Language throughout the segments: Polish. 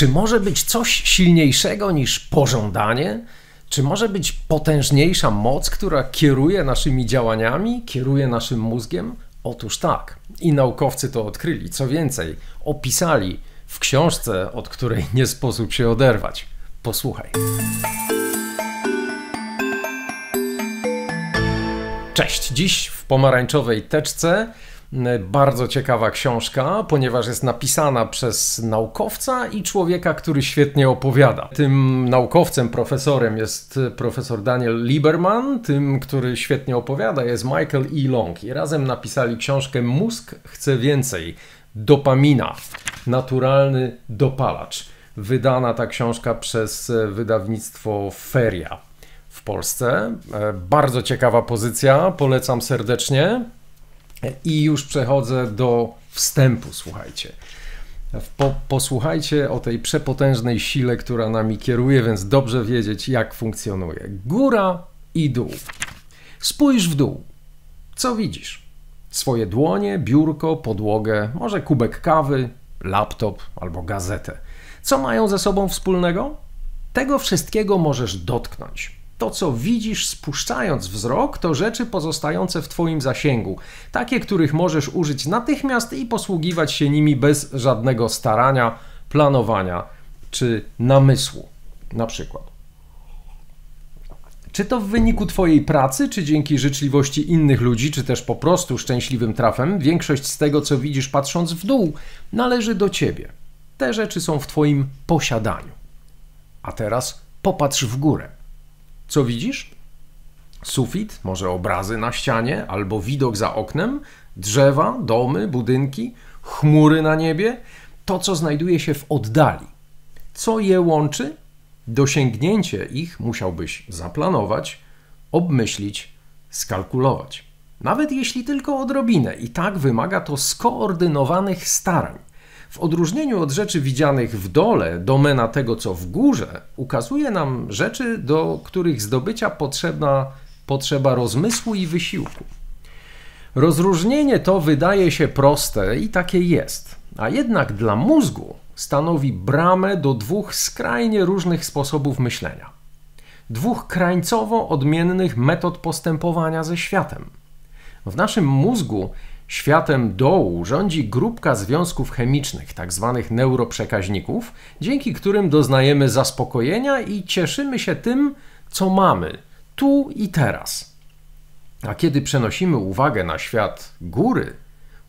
Czy może być coś silniejszego niż pożądanie? Czy może być potężniejsza moc, która kieruje naszymi działaniami, kieruje naszym mózgiem? Otóż tak. I naukowcy to odkryli. Co więcej, opisali w książce, od której nie sposób się oderwać. Posłuchaj. Cześć. Dziś w pomarańczowej teczce bardzo ciekawa książka, ponieważ jest napisana przez naukowca i człowieka, który świetnie opowiada. Tym naukowcem, profesorem jest profesor Daniel Lieberman, tym, który świetnie opowiada, jest Michael E. Long. I razem napisali książkę Mózg chce więcej. Dopamina, naturalny dopalacz. Wydana ta książka przez e, wydawnictwo Feria w Polsce. E, bardzo ciekawa pozycja, polecam serdecznie. I już przechodzę do wstępu, słuchajcie. Po, posłuchajcie o tej przepotężnej sile, która nami kieruje, więc dobrze wiedzieć, jak funkcjonuje. Góra i dół. Spójrz w dół. Co widzisz? Swoje dłonie, biurko, podłogę, może kubek kawy, laptop albo gazetę. Co mają ze sobą wspólnego? Tego wszystkiego możesz dotknąć to, co widzisz spuszczając wzrok, to rzeczy pozostające w Twoim zasięgu. Takie, których możesz użyć natychmiast i posługiwać się nimi bez żadnego starania, planowania czy namysłu. Na przykład. Czy to w wyniku Twojej pracy, czy dzięki życzliwości innych ludzi, czy też po prostu szczęśliwym trafem, większość z tego, co widzisz patrząc w dół, należy do Ciebie. Te rzeczy są w Twoim posiadaniu. A teraz popatrz w górę. Co widzisz? Sufit, może obrazy na ścianie, albo widok za oknem, drzewa, domy, budynki, chmury na niebie, to co znajduje się w oddali. Co je łączy? Dosięgnięcie ich musiałbyś zaplanować, obmyślić, skalkulować. Nawet jeśli tylko odrobinę, i tak wymaga to skoordynowanych starań. W odróżnieniu od rzeczy widzianych w dole, domena tego, co w górze, ukazuje nam rzeczy, do których zdobycia potrzebna potrzeba rozmysłu i wysiłku. Rozróżnienie to wydaje się proste i takie jest, a jednak dla mózgu stanowi bramę do dwóch skrajnie różnych sposobów myślenia, dwóch krańcowo odmiennych metod postępowania ze światem. W naszym mózgu Światem dołu rządzi grupka związków chemicznych, tzw. Tak neuroprzekaźników, dzięki którym doznajemy zaspokojenia i cieszymy się tym, co mamy, tu i teraz. A kiedy przenosimy uwagę na świat góry,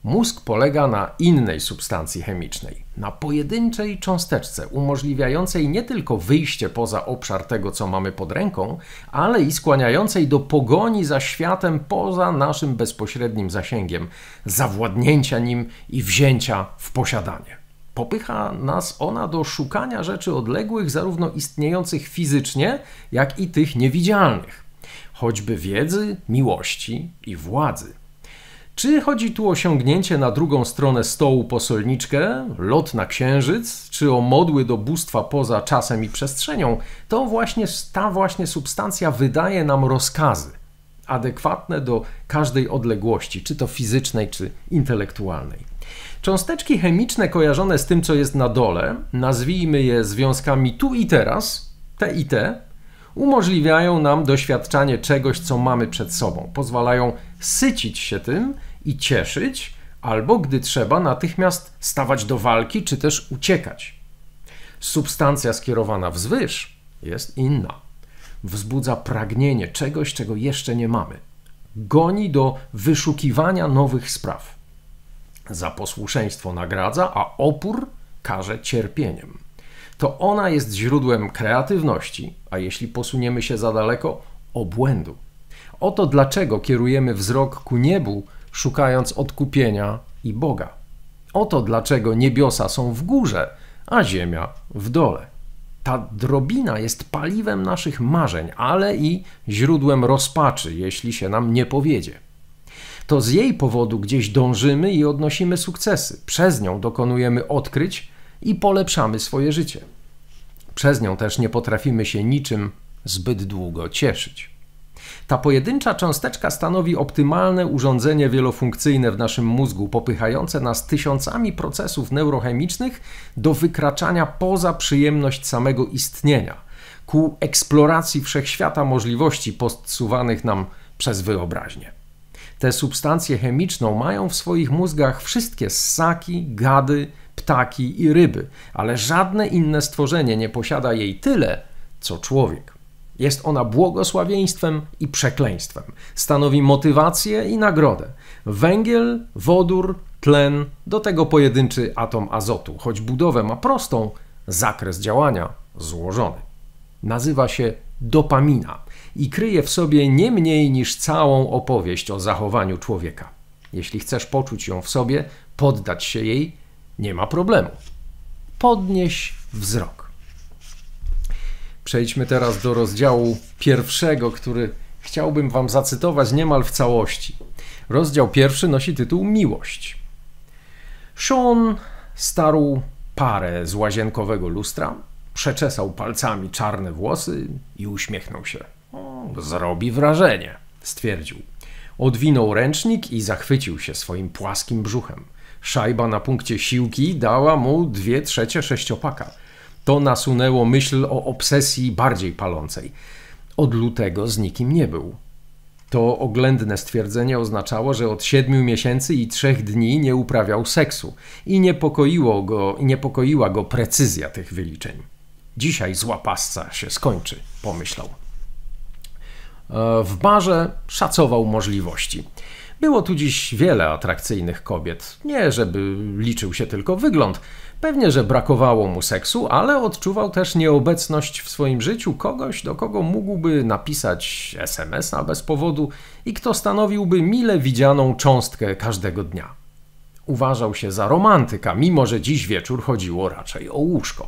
Mózg polega na innej substancji chemicznej, na pojedynczej cząsteczce, umożliwiającej nie tylko wyjście poza obszar tego, co mamy pod ręką, ale i skłaniającej do pogoni za światem poza naszym bezpośrednim zasięgiem, zawładnięcia nim i wzięcia w posiadanie. Popycha nas ona do szukania rzeczy odległych, zarówno istniejących fizycznie, jak i tych niewidzialnych choćby wiedzy, miłości i władzy. Czy chodzi tu o osiągnięcie na drugą stronę stołu posolniczkę, lot na księżyc, czy o modły do bóstwa poza czasem i przestrzenią, to właśnie ta właśnie substancja wydaje nam rozkazy adekwatne do każdej odległości, czy to fizycznej, czy intelektualnej. Cząsteczki chemiczne kojarzone z tym, co jest na dole, nazwijmy je związkami tu i teraz, te i te, umożliwiają nam doświadczanie czegoś, co mamy przed sobą. Pozwalają sycić się tym i cieszyć, albo gdy trzeba, natychmiast stawać do walki czy też uciekać. Substancja skierowana wzwyż jest inna. Wzbudza pragnienie czegoś, czego jeszcze nie mamy. Goni do wyszukiwania nowych spraw. Za posłuszeństwo nagradza, a opór karze cierpieniem to ona jest źródłem kreatywności, a jeśli posuniemy się za daleko, obłędu. Oto dlaczego kierujemy wzrok ku niebu, szukając odkupienia i Boga. Oto dlaczego niebiosa są w górze, a ziemia w dole. Ta drobina jest paliwem naszych marzeń, ale i źródłem rozpaczy, jeśli się nam nie powiedzie. To z jej powodu gdzieś dążymy i odnosimy sukcesy. Przez nią dokonujemy odkryć, i polepszamy swoje życie. Przez nią też nie potrafimy się niczym zbyt długo cieszyć. Ta pojedyncza cząsteczka stanowi optymalne urządzenie wielofunkcyjne w naszym mózgu, popychające nas tysiącami procesów neurochemicznych do wykraczania poza przyjemność samego istnienia, ku eksploracji wszechświata możliwości podsuwanych nam przez wyobraźnię. Te substancje chemiczne mają w swoich mózgach wszystkie ssaki, gady, ptaki i ryby, ale żadne inne stworzenie nie posiada jej tyle, co człowiek. Jest ona błogosławieństwem i przekleństwem. Stanowi motywację i nagrodę. Węgiel, wodór, tlen, do tego pojedynczy atom azotu, choć budowę ma prostą, zakres działania złożony. Nazywa się dopamina i kryje w sobie nie mniej niż całą opowieść o zachowaniu człowieka. Jeśli chcesz poczuć ją w sobie, poddać się jej, nie ma problemu. Podnieś wzrok. Przejdźmy teraz do rozdziału pierwszego, który chciałbym Wam zacytować niemal w całości. Rozdział pierwszy nosi tytuł Miłość. Sean starł parę z łazienkowego lustra, przeczesał palcami czarne włosy i uśmiechnął się. Zrobi wrażenie, stwierdził. Odwinął ręcznik i zachwycił się swoim płaskim brzuchem. Szajba na punkcie siłki dała mu dwie trzecie sześciopaka. To nasunęło myśl o obsesji bardziej palącej. Od lutego z nikim nie był. To oględne stwierdzenie oznaczało, że od siedmiu miesięcy i trzech dni nie uprawiał seksu i niepokoiło go, niepokoiła go precyzja tych wyliczeń. Dzisiaj złapasca się skończy, pomyślał. E, w barze szacował możliwości. Było tu dziś wiele atrakcyjnych kobiet. Nie, żeby liczył się tylko wygląd. Pewnie, że brakowało mu seksu, ale odczuwał też nieobecność w swoim życiu kogoś, do kogo mógłby napisać SMS-a bez powodu i kto stanowiłby mile widzianą cząstkę każdego dnia. Uważał się za romantyka, mimo że dziś wieczór chodziło raczej o łóżko.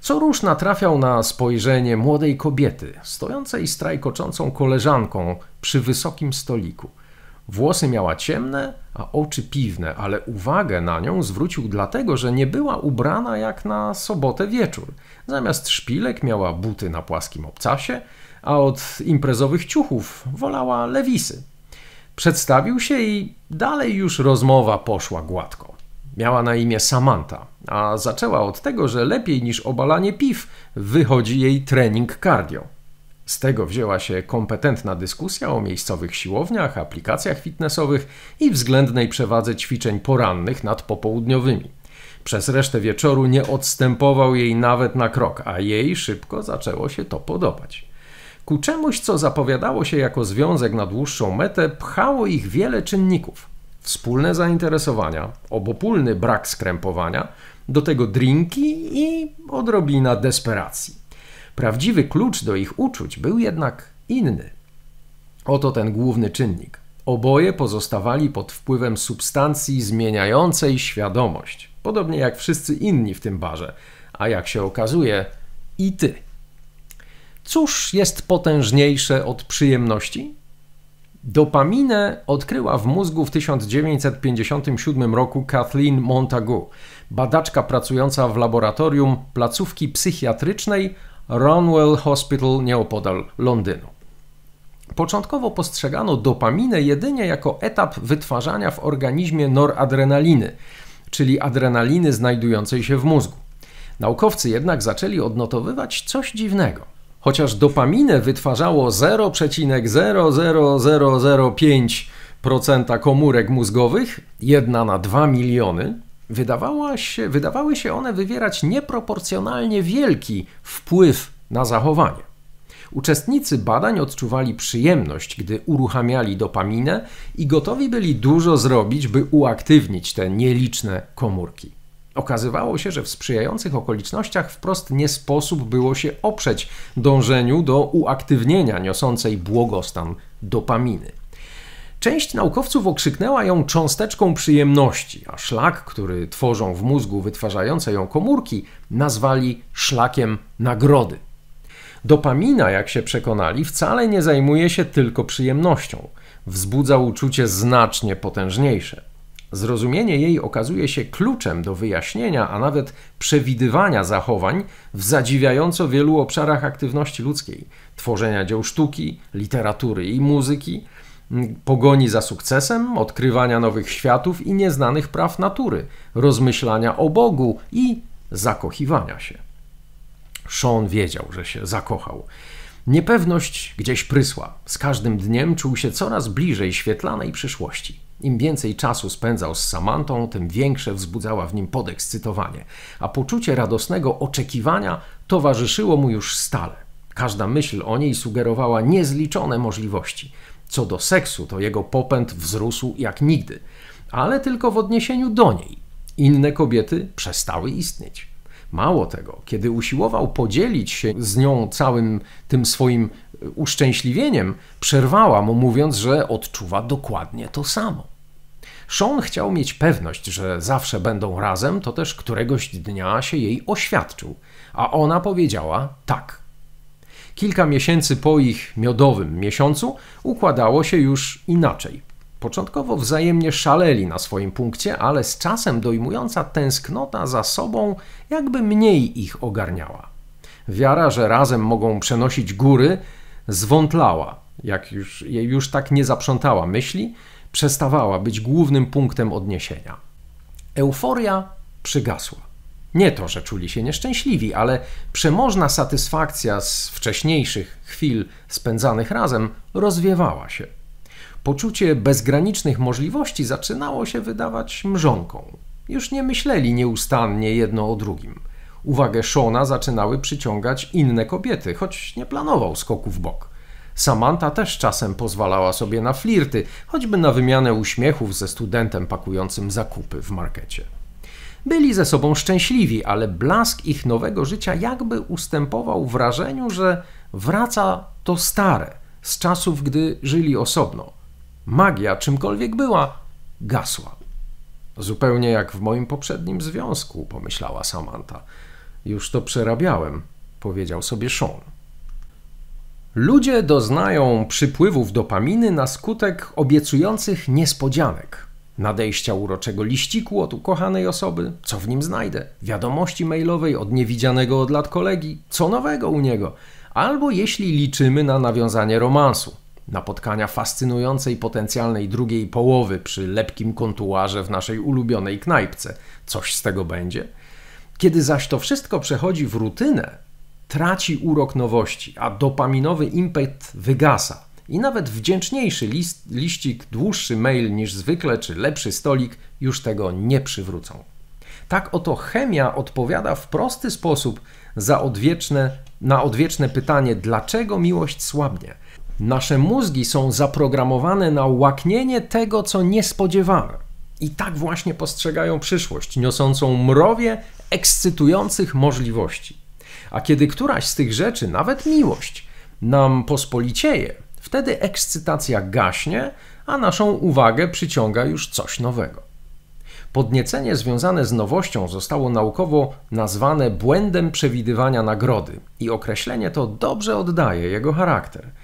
Co rusz natrafiał na spojrzenie młodej kobiety, stojącej strajkoczącą koleżanką przy wysokim stoliku – Włosy miała ciemne, a oczy piwne, ale uwagę na nią zwrócił dlatego, że nie była ubrana jak na sobotę wieczór. Zamiast szpilek miała buty na płaskim obcasie, a od imprezowych ciuchów wolała lewisy. Przedstawił się i dalej już rozmowa poszła gładko. Miała na imię Samantha, a zaczęła od tego, że lepiej niż obalanie piw wychodzi jej trening cardio. Z tego wzięła się kompetentna dyskusja o miejscowych siłowniach, aplikacjach fitnessowych i względnej przewadze ćwiczeń porannych nad popołudniowymi. Przez resztę wieczoru nie odstępował jej nawet na krok, a jej szybko zaczęło się to podobać. Ku czemuś, co zapowiadało się jako związek na dłuższą metę, pchało ich wiele czynników. Wspólne zainteresowania, obopólny brak skrępowania, do tego drinki i odrobina desperacji. Prawdziwy klucz do ich uczuć był jednak inny. Oto ten główny czynnik. Oboje pozostawali pod wpływem substancji zmieniającej świadomość, podobnie jak wszyscy inni w tym barze, a jak się okazuje, i ty. Cóż jest potężniejsze od przyjemności? Dopaminę odkryła w mózgu w 1957 roku Kathleen Montagu, badaczka pracująca w laboratorium placówki psychiatrycznej Ronwell Hospital nieopodal Londynu. Początkowo postrzegano dopaminę jedynie jako etap wytwarzania w organizmie noradrenaliny, czyli adrenaliny znajdującej się w mózgu. Naukowcy jednak zaczęli odnotowywać coś dziwnego. Chociaż dopaminę wytwarzało 0,00005% komórek mózgowych, 1 na 2 miliony, wydawała się, wydawały się one wywierać nieproporcjonalnie wielki wpływ na zachowanie. Uczestnicy badań odczuwali przyjemność, gdy uruchamiali dopaminę i gotowi byli dużo zrobić, by uaktywnić te nieliczne komórki. Okazywało się, że w sprzyjających okolicznościach wprost nie sposób było się oprzeć dążeniu do uaktywnienia niosącej błogostan dopaminy. Część naukowców okrzyknęła ją cząsteczką przyjemności, a szlak, który tworzą w mózgu wytwarzające ją komórki, nazwali szlakiem nagrody. Dopamina, jak się przekonali, wcale nie zajmuje się tylko przyjemnością. Wzbudza uczucie znacznie potężniejsze. Zrozumienie jej okazuje się kluczem do wyjaśnienia, a nawet przewidywania zachowań w zadziwiająco wielu obszarach aktywności ludzkiej: tworzenia dzieł sztuki, literatury i muzyki, pogoni za sukcesem, odkrywania nowych światów i nieznanych praw natury, rozmyślania o Bogu i zakochiwania się. Sean wiedział, że się zakochał. Niepewność gdzieś prysła. Z każdym dniem czuł się coraz bliżej świetlanej przyszłości. Im więcej czasu spędzał z Samantą, tym większe wzbudzała w nim podekscytowanie, a poczucie radosnego oczekiwania towarzyszyło mu już stale. Każda myśl o niej sugerowała niezliczone możliwości. Co do seksu, to jego popęd wzrósł jak nigdy, ale tylko w odniesieniu do niej. Inne kobiety przestały istnieć. Mało tego, kiedy usiłował podzielić się z nią całym tym swoim e, uszczęśliwieniem, przerwała mu mówiąc, że odczuwa dokładnie to samo. Sean chciał mieć pewność, że zawsze będą razem, to też któregoś dnia się jej oświadczył, a ona powiedziała tak. Kilka miesięcy po ich miodowym miesiącu układało się już inaczej. Początkowo wzajemnie szaleli na swoim punkcie, ale z czasem dojmująca tęsknota za sobą jakby mniej ich ogarniała. Wiara, że razem mogą przenosić góry, zwątlała, jak już, jej już tak nie zaprzątała myśli, przestawała być głównym punktem odniesienia. Euforia przygasła. Nie to, że czuli się nieszczęśliwi, ale przemożna satysfakcja z wcześniejszych chwil spędzanych razem rozwiewała się. Poczucie bezgranicznych możliwości zaczynało się wydawać mrzonką. Już nie myśleli nieustannie jedno o drugim. Uwagę Shona zaczynały przyciągać inne kobiety, choć nie planował skoku w bok. Samantha też czasem pozwalała sobie na flirty, choćby na wymianę uśmiechów ze studentem pakującym zakupy w markecie. Byli ze sobą szczęśliwi, ale blask ich nowego życia jakby ustępował wrażeniu, że wraca to stare, z czasów, gdy żyli osobno. Magia, czymkolwiek była, gasła. Zupełnie jak w moim poprzednim związku, pomyślała Samantha. Już to przerabiałem, powiedział sobie Sean. Ludzie doznają przypływów dopaminy na skutek obiecujących niespodzianek nadejścia uroczego liściku od ukochanej osoby, co w nim znajdę, wiadomości mailowej od niewidzianego od lat kolegi, co nowego u niego, albo jeśli liczymy na nawiązanie romansu, napotkania fascynującej potencjalnej drugiej połowy przy lepkim kontuarze w naszej ulubionej knajpce, coś z tego będzie. Kiedy zaś to wszystko przechodzi w rutynę, traci urok nowości, a dopaminowy impet wygasa, i nawet wdzięczniejszy list, liścik, dłuższy mail niż zwykle, czy lepszy stolik już tego nie przywrócą. Tak oto chemia odpowiada w prosty sposób za odwieczne, na odwieczne pytanie, dlaczego miłość słabnie. Nasze mózgi są zaprogramowane na łaknienie tego, co niespodziewane. I tak właśnie postrzegają przyszłość, niosącą mrowie ekscytujących możliwości. A kiedy któraś z tych rzeczy, nawet miłość, nam pospolicieje, Wtedy ekscytacja gaśnie, a naszą uwagę przyciąga już coś nowego. Podniecenie związane z nowością zostało naukowo nazwane błędem przewidywania nagrody i określenie to dobrze oddaje jego charakter –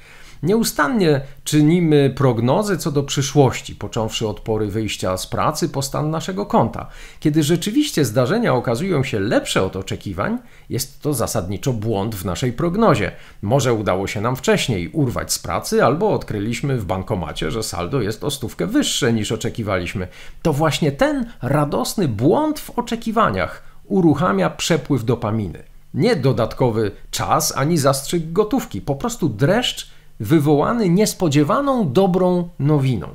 Nieustannie czynimy prognozy co do przyszłości, począwszy od pory wyjścia z pracy po stan naszego konta. Kiedy rzeczywiście zdarzenia okazują się lepsze od oczekiwań, jest to zasadniczo błąd w naszej prognozie. Może udało się nam wcześniej urwać z pracy, albo odkryliśmy w bankomacie, że saldo jest o stówkę wyższe niż oczekiwaliśmy. To właśnie ten radosny błąd w oczekiwaniach uruchamia przepływ dopaminy. Nie dodatkowy czas ani zastrzyk gotówki, po prostu dreszcz wywołany niespodziewaną dobrą nowiną.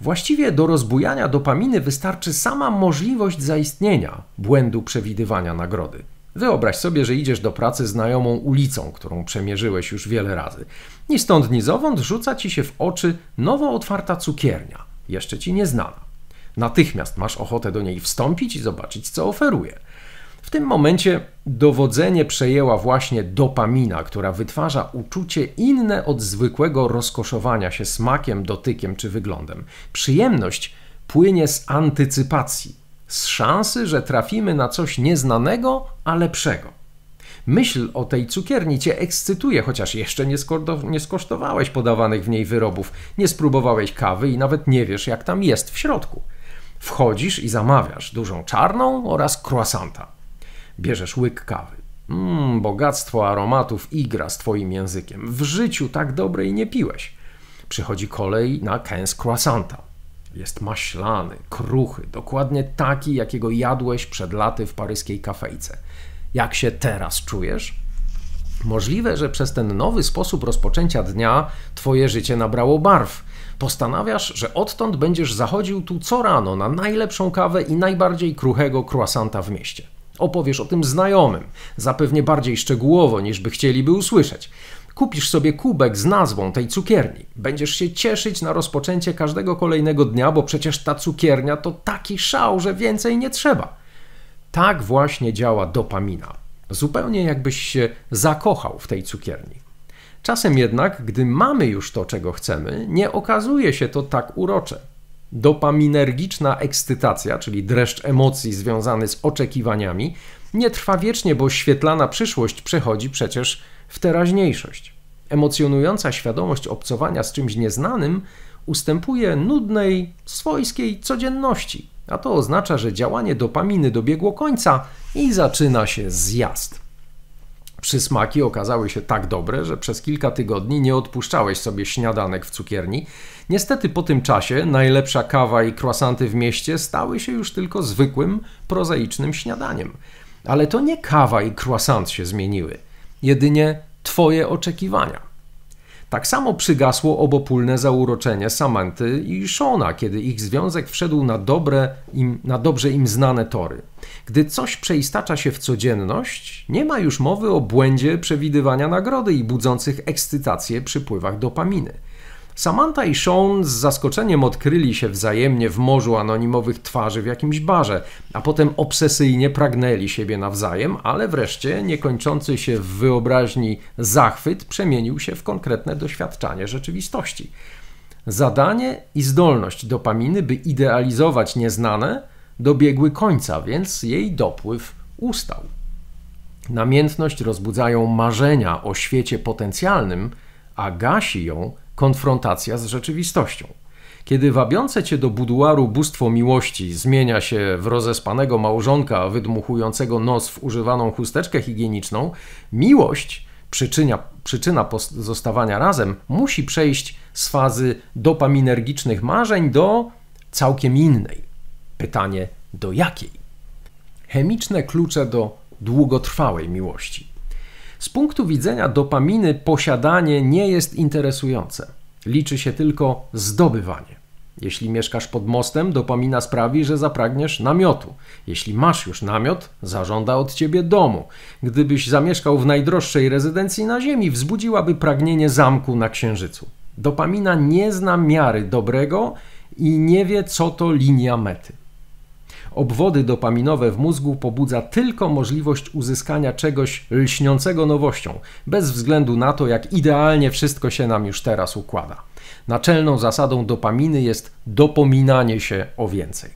Właściwie do rozbujania dopaminy wystarczy sama możliwość zaistnienia błędu przewidywania nagrody. Wyobraź sobie, że idziesz do pracy znajomą ulicą, którą przemierzyłeś już wiele razy. Ni stąd, ni zowąd rzuca ci się w oczy nowo otwarta cukiernia, jeszcze ci nieznana. Natychmiast masz ochotę do niej wstąpić i zobaczyć, co oferuje tym momencie dowodzenie przejęła właśnie dopamina, która wytwarza uczucie inne od zwykłego rozkoszowania się smakiem, dotykiem czy wyglądem. Przyjemność płynie z antycypacji, z szansy, że trafimy na coś nieznanego, a lepszego. Myśl o tej cukierni cię ekscytuje, chociaż jeszcze nie, nie skosztowałeś podawanych w niej wyrobów, nie spróbowałeś kawy i nawet nie wiesz, jak tam jest w środku. Wchodzisz i zamawiasz dużą czarną oraz croissanta. Bierzesz łyk kawy. Mmm, bogactwo aromatów igra z twoim językiem. W życiu tak dobrej nie piłeś. Przychodzi kolej na kęs croissanta. Jest maślany, kruchy, dokładnie taki, jakiego jadłeś przed laty w paryskiej kafejce. Jak się teraz czujesz? Możliwe, że przez ten nowy sposób rozpoczęcia dnia twoje życie nabrało barw. Postanawiasz, że odtąd będziesz zachodził tu co rano na najlepszą kawę i najbardziej kruchego croissanta w mieście opowiesz o tym znajomym, zapewnie bardziej szczegółowo niż by chcieliby usłyszeć. Kupisz sobie kubek z nazwą tej cukierni. Będziesz się cieszyć na rozpoczęcie każdego kolejnego dnia, bo przecież ta cukiernia to taki szał, że więcej nie trzeba. Tak właśnie działa dopamina. Zupełnie jakbyś się zakochał w tej cukierni. Czasem jednak, gdy mamy już to, czego chcemy, nie okazuje się to tak urocze. Dopaminergiczna ekscytacja, czyli dreszcz emocji związany z oczekiwaniami, nie trwa wiecznie, bo świetlana przyszłość przechodzi przecież w teraźniejszość. Emocjonująca świadomość obcowania z czymś nieznanym ustępuje nudnej, swojskiej codzienności, a to oznacza, że działanie dopaminy dobiegło końca i zaczyna się zjazd. Przysmaki okazały się tak dobre, że przez kilka tygodni nie odpuszczałeś sobie śniadanek w cukierni. Niestety po tym czasie najlepsza kawa i croissanty w mieście stały się już tylko zwykłym, prozaicznym śniadaniem. Ale to nie kawa i croissant się zmieniły, jedynie twoje oczekiwania. Tak samo przygasło obopólne zauroczenie Samanty i Shona, kiedy ich związek wszedł na, dobre im, na dobrze im znane tory. Gdy coś przeistacza się w codzienność, nie ma już mowy o błędzie przewidywania nagrody i budzących ekscytację przypływach dopaminy – Samantha i Sean z zaskoczeniem odkryli się wzajemnie w morzu anonimowych twarzy w jakimś barze, a potem obsesyjnie pragnęli siebie nawzajem, ale wreszcie niekończący się w wyobraźni zachwyt przemienił się w konkretne doświadczanie rzeczywistości. Zadanie i zdolność dopaminy, by idealizować nieznane, dobiegły końca, więc jej dopływ ustał. Namiętność rozbudzają marzenia o świecie potencjalnym, a gasi ją konfrontacja z rzeczywistością. Kiedy wabiące cię do buduaru bóstwo miłości zmienia się w rozespanego małżonka wydmuchującego nos w używaną chusteczkę higieniczną, miłość, przyczynia, przyczyna pozostawania razem, musi przejść z fazy dopaminergicznych marzeń do całkiem innej. Pytanie do jakiej? Chemiczne klucze do długotrwałej miłości. Z punktu widzenia dopaminy posiadanie nie jest interesujące. Liczy się tylko zdobywanie. Jeśli mieszkasz pod mostem, dopamina sprawi, że zapragniesz namiotu. Jeśli masz już namiot, zażąda od ciebie domu. Gdybyś zamieszkał w najdroższej rezydencji na Ziemi, wzbudziłaby pragnienie zamku na Księżycu. Dopamina nie zna miary dobrego i nie wie, co to linia mety obwody dopaminowe w mózgu pobudza tylko możliwość uzyskania czegoś lśniącego nowością, bez względu na to, jak idealnie wszystko się nam już teraz układa. Naczelną zasadą dopaminy jest dopominanie się o więcej.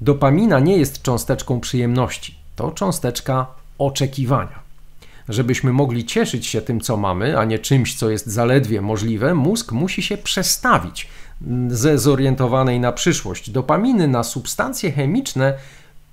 Dopamina nie jest cząsteczką przyjemności, to cząsteczka oczekiwania. Żebyśmy mogli cieszyć się tym, co mamy, a nie czymś, co jest zaledwie możliwe, mózg musi się przestawić Mm, zorientowanej na przyszłość, dopaminy na substancje chemiczne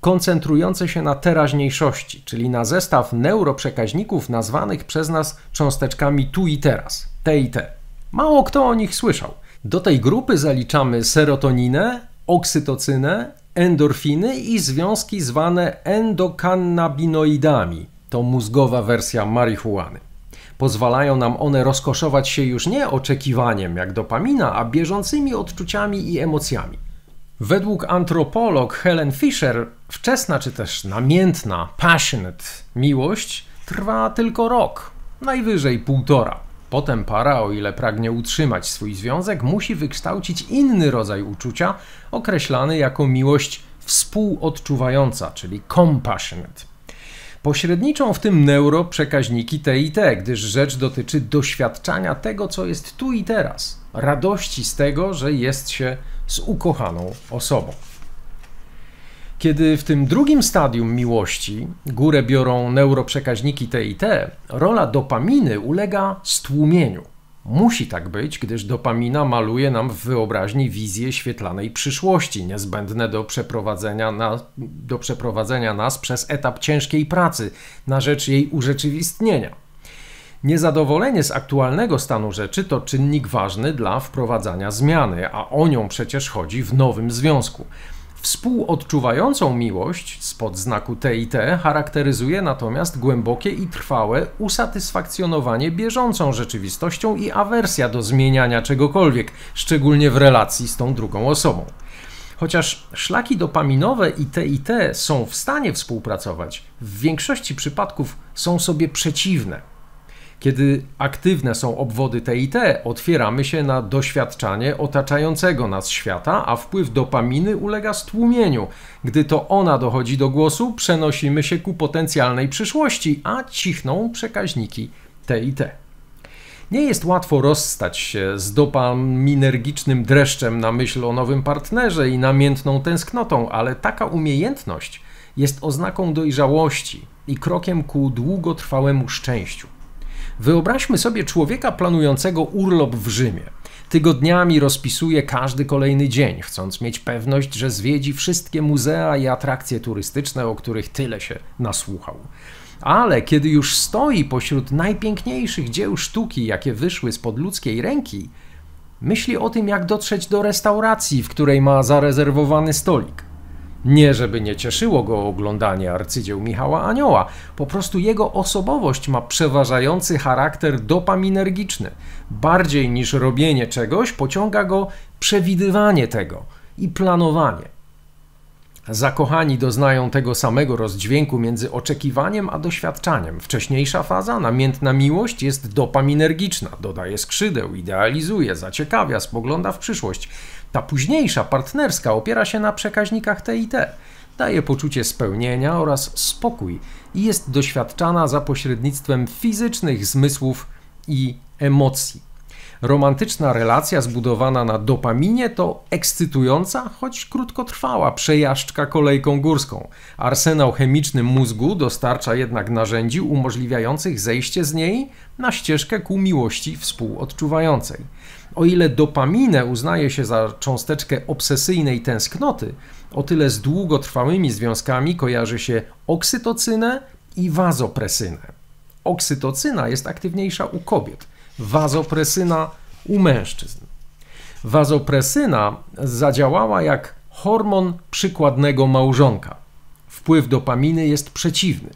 koncentrujące się na teraźniejszości, czyli na zestaw neuroprzekaźników nazwanych przez nas cząsteczkami tu i teraz, te i te. Mało kto o nich słyszał. Do tej grupy zaliczamy serotoninę, oksytocynę, endorfiny i związki zwane endokannabinoidami. To mózgowa wersja marihuany. Pozwalają nam one rozkoszować się już nie oczekiwaniem jak dopamina, a bieżącymi odczuciami i emocjami. Według antropolog Helen Fisher wczesna czy też namiętna, passionate miłość trwa tylko rok, najwyżej półtora. Potem para, o ile pragnie utrzymać swój związek, musi wykształcić inny rodzaj uczucia, określany jako miłość współodczuwająca, czyli compassionate. Pośredniczą w tym neuroprzekaźniki T i T, gdyż rzecz dotyczy doświadczania tego, co jest tu i teraz, radości z tego, że jest się z ukochaną osobą. Kiedy w tym drugim stadium miłości górę biorą neuroprzekaźniki T i T, rola dopaminy ulega stłumieniu. Musi tak być, gdyż dopamina maluje nam w wyobraźni wizję świetlanej przyszłości, niezbędne do przeprowadzenia, nas, do przeprowadzenia nas przez etap ciężkiej pracy na rzecz jej urzeczywistnienia. Niezadowolenie z aktualnego stanu rzeczy to czynnik ważny dla wprowadzania zmiany, a o nią przecież chodzi w nowym związku. Współodczuwającą miłość spod znaku TIT charakteryzuje natomiast głębokie i trwałe usatysfakcjonowanie bieżącą rzeczywistością i awersja do zmieniania czegokolwiek, szczególnie w relacji z tą drugą osobą. Chociaż szlaki dopaminowe i TIT są w stanie współpracować, w większości przypadków są sobie przeciwne. Kiedy aktywne są obwody te i te, otwieramy się na doświadczanie otaczającego nas świata, a wpływ dopaminy ulega stłumieniu. Gdy to ona dochodzi do głosu, przenosimy się ku potencjalnej przyszłości, a cichną przekaźniki te i te. Nie jest łatwo rozstać się z dopaminergicznym dreszczem na myśl o nowym partnerze i namiętną tęsknotą, ale taka umiejętność jest oznaką dojrzałości i krokiem ku długotrwałemu szczęściu. Wyobraźmy sobie człowieka planującego urlop w Rzymie. Tygodniami rozpisuje każdy kolejny dzień, chcąc mieć pewność, że zwiedzi wszystkie muzea i atrakcje turystyczne, o których tyle się nasłuchał. Ale kiedy już stoi pośród najpiękniejszych dzieł sztuki, jakie wyszły spod ludzkiej ręki, myśli o tym, jak dotrzeć do restauracji, w której ma zarezerwowany stolik nie, żeby nie cieszyło go oglądanie arcydzieł Michała Anioła, po prostu jego osobowość ma przeważający charakter dopaminergiczny. Bardziej niż robienie czegoś pociąga go przewidywanie tego i planowanie. Zakochani doznają tego samego rozdźwięku między oczekiwaniem a doświadczaniem. Wcześniejsza faza, namiętna miłość, jest dopaminergiczna, dodaje skrzydeł, idealizuje, zaciekawia, spogląda w przyszłość. Ta późniejsza, partnerska, opiera się na przekaźnikach T i T. Daje poczucie spełnienia oraz spokój i jest doświadczana za pośrednictwem fizycznych zmysłów i emocji. Romantyczna relacja zbudowana na dopaminie to ekscytująca, choć krótkotrwała przejażdżka kolejką górską. Arsenał chemiczny mózgu dostarcza jednak narzędzi umożliwiających zejście z niej na ścieżkę ku miłości współodczuwającej. O ile dopaminę uznaje się za cząsteczkę obsesyjnej tęsknoty, o tyle z długotrwałymi związkami kojarzy się oksytocynę i wazopresynę. Oksytocyna jest aktywniejsza u kobiet, wazopresyna u mężczyzn. Wazopresyna zadziałała jak hormon przykładnego małżonka. Wpływ dopaminy jest przeciwny.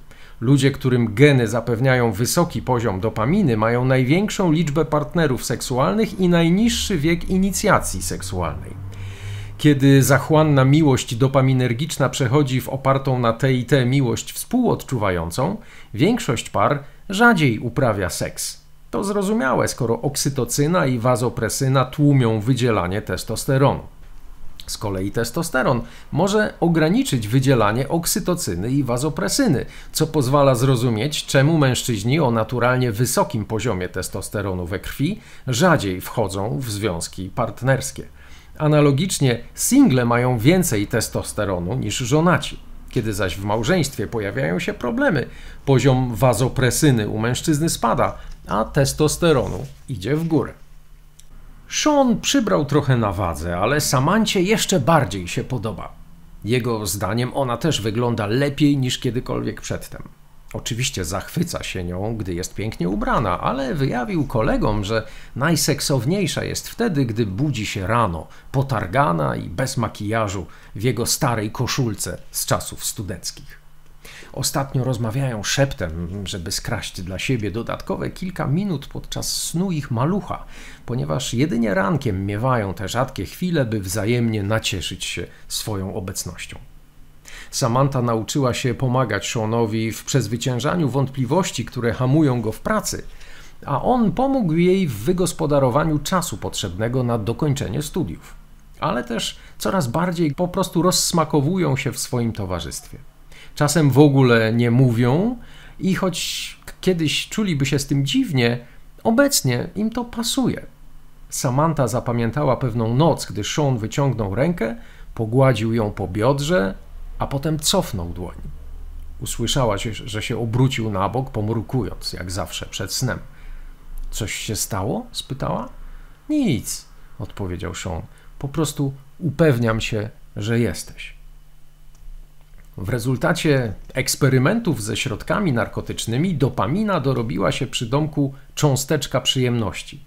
Ludzie, którym geny zapewniają wysoki poziom dopaminy, mają największą liczbę partnerów seksualnych i najniższy wiek inicjacji seksualnej. Kiedy zachłanna miłość dopaminergiczna przechodzi w opartą na i TIT miłość współodczuwającą, większość par rzadziej uprawia seks. To zrozumiałe, skoro oksytocyna i wazopresyna tłumią wydzielanie testosteronu. Z kolei testosteron może ograniczyć wydzielanie oksytocyny i wazopresyny, co pozwala zrozumieć, czemu mężczyźni o naturalnie wysokim poziomie testosteronu we krwi rzadziej wchodzą w związki partnerskie. Analogicznie single mają więcej testosteronu niż żonaci. Kiedy zaś w małżeństwie pojawiają się problemy, poziom wazopresyny u mężczyzny spada, a testosteronu idzie w górę. Sean przybrał trochę na wadze, ale Samancie jeszcze bardziej się podoba. Jego zdaniem ona też wygląda lepiej niż kiedykolwiek przedtem. Oczywiście zachwyca się nią, gdy jest pięknie ubrana, ale wyjawił kolegom, że najseksowniejsza jest wtedy, gdy budzi się rano, potargana i bez makijażu w jego starej koszulce z czasów studenckich. Ostatnio rozmawiają szeptem, żeby skraść dla siebie dodatkowe kilka minut podczas snu ich malucha, ponieważ jedynie rankiem miewają te rzadkie chwile, by wzajemnie nacieszyć się swoją obecnością. Samantha nauczyła się pomagać Seanowi w przezwyciężaniu wątpliwości, które hamują go w pracy, a on pomógł jej w wygospodarowaniu czasu potrzebnego na dokończenie studiów. Ale też coraz bardziej po prostu rozsmakowują się w swoim towarzystwie czasem w ogóle nie mówią i choć kiedyś czuliby się z tym dziwnie, obecnie im to pasuje. Samantha zapamiętała pewną noc, gdy Sean wyciągnął rękę, pogładził ją po biodrze, a potem cofnął dłoń. Usłyszała, że się obrócił na bok, pomrukując, jak zawsze przed snem. Coś się stało? spytała. Nic, odpowiedział Sean. Po prostu upewniam się, że jesteś. W rezultacie eksperymentów ze środkami narkotycznymi dopamina dorobiła się przy domku cząsteczka przyjemności.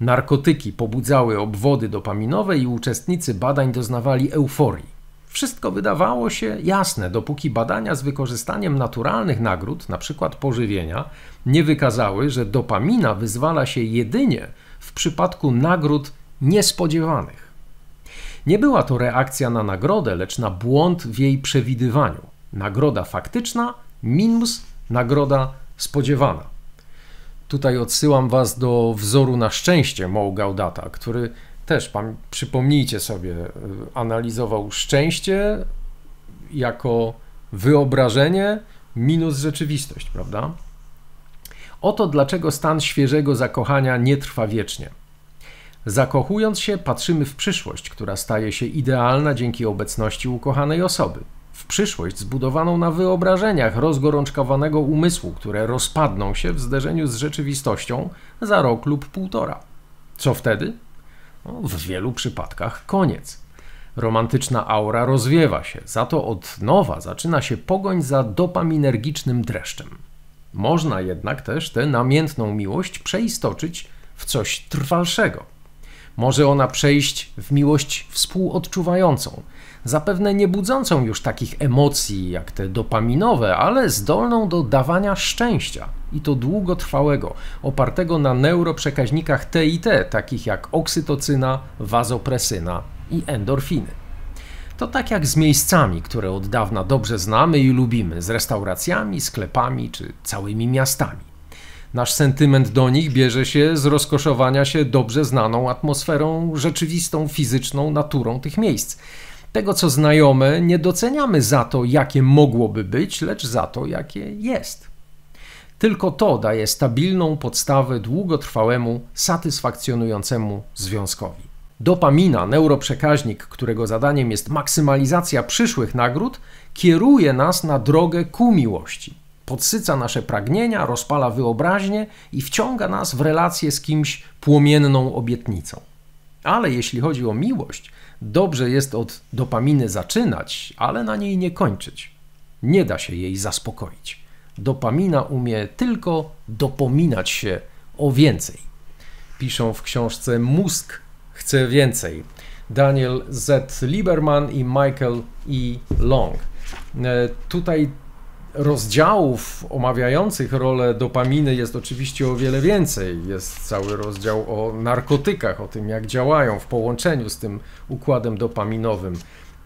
Narkotyki pobudzały obwody dopaminowe i uczestnicy badań doznawali euforii. Wszystko wydawało się jasne, dopóki badania z wykorzystaniem naturalnych nagród, np. pożywienia, nie wykazały, że dopamina wyzwala się jedynie w przypadku nagród niespodziewanych. Nie była to reakcja na nagrodę, lecz na błąd w jej przewidywaniu. Nagroda faktyczna minus nagroda spodziewana. Tutaj odsyłam Was do wzoru na szczęście Mo Gaudata, który też, przypomnijcie sobie, e, analizował szczęście jako wyobrażenie minus rzeczywistość, prawda? Oto dlaczego stan świeżego zakochania nie trwa wiecznie. Zakochując się, patrzymy w przyszłość, która staje się idealna dzięki obecności ukochanej osoby. W przyszłość zbudowaną na wyobrażeniach rozgorączkowanego umysłu, które rozpadną się w zderzeniu z rzeczywistością za rok lub półtora. Co wtedy? No, w wielu przypadkach koniec. Romantyczna aura rozwiewa się, za to od nowa zaczyna się pogoń za dopaminergicznym dreszczem. Można jednak też tę namiętną miłość przeistoczyć w coś trwalszego może ona przejść w miłość współodczuwającą, zapewne nie budzącą już takich emocji jak te dopaminowe, ale zdolną do dawania szczęścia i to długotrwałego, opartego na neuroprzekaźnikach TIT, takich jak oksytocyna, wazopresyna i endorfiny. To tak jak z miejscami, które od dawna dobrze znamy i lubimy, z restauracjami, sklepami czy całymi miastami. Nasz sentyment do nich bierze się z rozkoszowania się dobrze znaną atmosferą rzeczywistą, fizyczną naturą tych miejsc. Tego, co znajome, nie doceniamy za to, jakie mogłoby być, lecz za to, jakie jest. Tylko to daje stabilną podstawę długotrwałemu, satysfakcjonującemu związkowi. Dopamina, neuroprzekaźnik, którego zadaniem jest maksymalizacja przyszłych nagród, kieruje nas na drogę ku miłości podsyca nasze pragnienia, rozpala wyobraźnię i wciąga nas w relację z kimś płomienną obietnicą. Ale jeśli chodzi o miłość, dobrze jest od dopaminy zaczynać, ale na niej nie kończyć. Nie da się jej zaspokoić. Dopamina umie tylko dopominać się o więcej. Piszą w książce Mózg chce więcej. Daniel Z. Lieberman i Michael E. Long. E, tutaj rozdziałów omawiających rolę dopaminy jest oczywiście o wiele więcej. Jest cały rozdział o narkotykach, o tym jak działają w połączeniu z tym układem dopaminowym.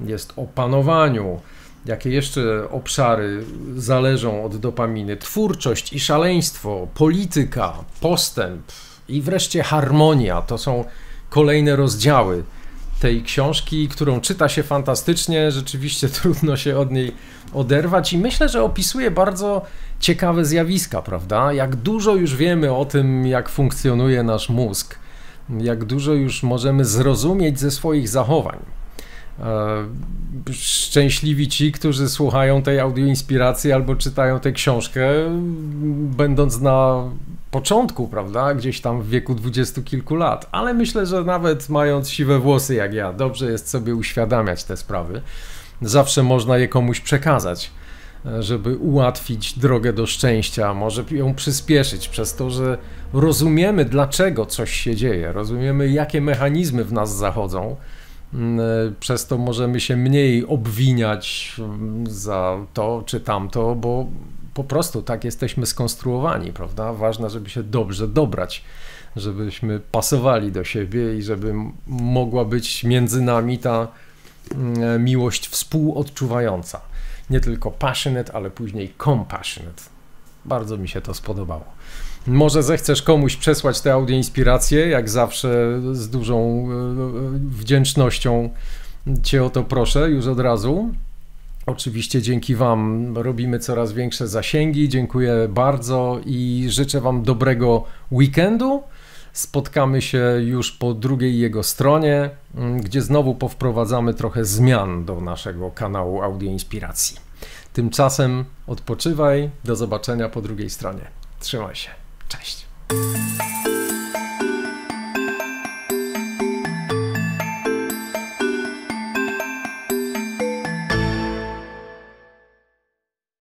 Jest o panowaniu, jakie jeszcze obszary zależą od dopaminy. Twórczość i szaleństwo, polityka, postęp i wreszcie harmonia to są kolejne rozdziały tej książki, którą czyta się fantastycznie, rzeczywiście trudno się od niej oderwać i myślę, że opisuje bardzo ciekawe zjawiska, prawda? Jak dużo już wiemy o tym, jak funkcjonuje nasz mózg, jak dużo już możemy zrozumieć ze swoich zachowań. E, szczęśliwi ci, którzy słuchają tej audioinspiracji albo czytają tę książkę, będąc na początku, prawda, gdzieś tam w wieku dwudziestu kilku lat, ale myślę, że nawet mając siwe włosy jak ja, dobrze jest sobie uświadamiać te sprawy. Zawsze można je komuś przekazać, żeby ułatwić drogę do szczęścia, może ją przyspieszyć przez to, że rozumiemy dlaczego coś się dzieje, rozumiemy jakie mechanizmy w nas zachodzą. Mm, przez to możemy się mniej obwiniać mm, za to czy tamto, bo po prostu tak jesteśmy skonstruowani, prawda? Ważne, żeby się dobrze dobrać, żebyśmy pasowali do siebie i żeby mogła być między nami ta mm, e, miłość współodczuwająca. Nie tylko passionate, ale później compassionate. Bardzo mi się to spodobało. Może zechcesz komuś przesłać te audio inspiracje, jak zawsze z dużą e, e, wdzięcznością Cię o to proszę już od razu. Oczywiście dzięki Wam robimy coraz większe zasięgi. Dziękuję bardzo i życzę Wam dobrego weekendu. Spotkamy się już po drugiej jego stronie, mm, gdzie znowu powprowadzamy trochę zmian do naszego kanału Audio Inspiracji. Tymczasem odpoczywaj. Do zobaczenia po drugiej stronie. Trzymaj się. Cześć.